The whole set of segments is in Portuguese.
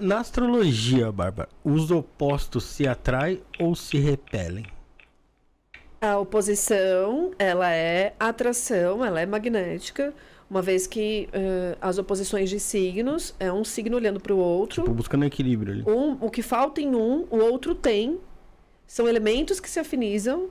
Na astrologia, Bárbara, os opostos se atraem ou se repelem? A oposição, ela é atração, ela é magnética, uma vez que uh, as oposições de signos é um signo olhando para o outro. Tipo, buscando equilíbrio ali. Um, o que falta em um, o outro tem. São elementos que se afinizam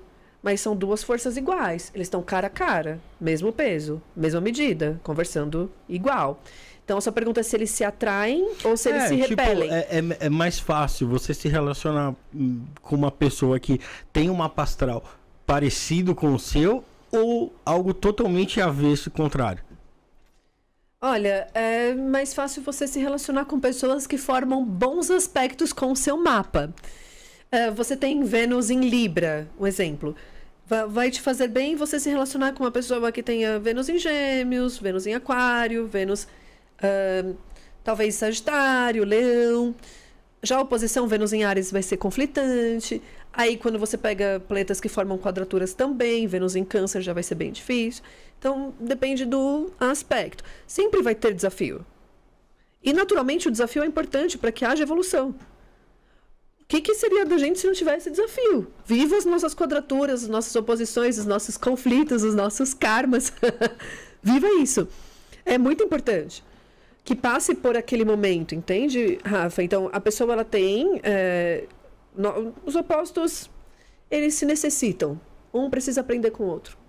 mas são duas forças iguais. Eles estão cara a cara, mesmo peso, mesma medida, conversando igual. Então, a sua pergunta é se eles se atraem ou se é, eles se tipo, repelem. É, é, é, mais fácil você se relacionar hum, com uma pessoa que tem um mapa astral parecido com o seu ou algo totalmente avesso e contrário? Olha, é mais fácil você se relacionar com pessoas que formam bons aspectos com o seu mapa. É, você tem Vênus em Libra, um exemplo vai te fazer bem você se relacionar com uma pessoa que tenha Vênus em Gêmeos, Vênus em Aquário, Vênus uh, talvez Sagitário, Leão. Já a oposição Vênus em Ares vai ser conflitante. Aí quando você pega planetas que formam quadraturas também, Vênus em Câncer já vai ser bem difícil. Então depende do aspecto. Sempre vai ter desafio. E naturalmente o desafio é importante para que haja evolução que, que seria da gente se não tivesse desafio? Viva as nossas quadraturas, as nossas oposições, os nossos conflitos, os nossos karmas. Viva isso. É muito importante que passe por aquele momento, entende, Rafa? Então, a pessoa ela tem é, no, os opostos, eles se necessitam. Um precisa aprender com o outro.